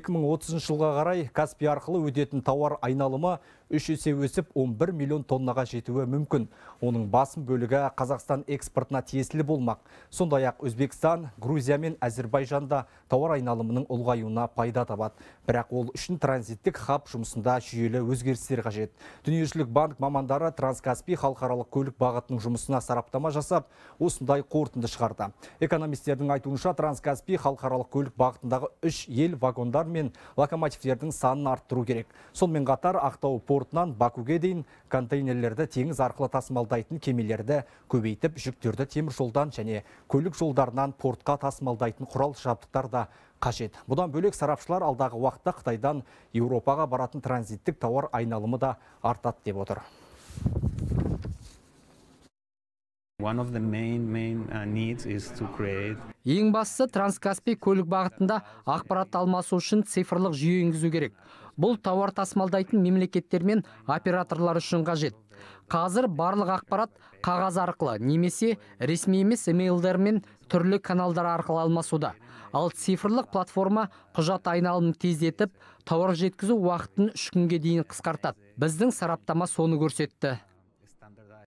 2030 жылға қарай Каспий арқылы өтетін тауар айналымы үш есе өсіп 11 миллион тоннаға жетуі мүмкін. Оның басым бөлігі Қазақстан экспортына тиесілі болмақ. Сондай ақ Өзбекстан, Грузия мен да тауар айналымының ұлғаюына пайда табады. Бірақ ол үшін транзиттік хаб жұмысында жүйелі өзгерістер қажет. Дүниежүзілік банк мамандары Транскаспий халықаралық көлік бағытының жұмысына сараптама жасап, осындай қорытынды шығарды. Экономистердің айтуынша Транскаспий халықаралық көлік бағытындағы үш ел вагондар мен локомотивтердің санын арттыру керек. Сонымен қатар Ақтау портынан Бакуге дейін контейнерлерді теңіз арқылы тасымалдайтын кемелерді көбейтіп, жүктерді темір жолдан және көлік жолдарынан портқа тасымалдайтын құрал жабдықтар да қажет. Бұдан бөлек сарапшылар алдағы уақытта Қытайдан Еуропаға баратын транзиттік тауар айналымы да артады деп отыр ең бастысы транскаспий көлік бағытында ақпарат алмасу үшін цифрлық жүйе енгізу керек бұл тауар тасымалдайтын мемлекеттер мен операторлар үшін қажет қазір барлық ақпарат қағаз арқылы немесе ресми емес имейлдер мен түрлі каналдар арқылы алмасуда ал цифрлық платформа құжат айналымын тездетіп тауар жеткізу уақытын үш күнге дейін қысқартады біздің сараптама соны көрсетті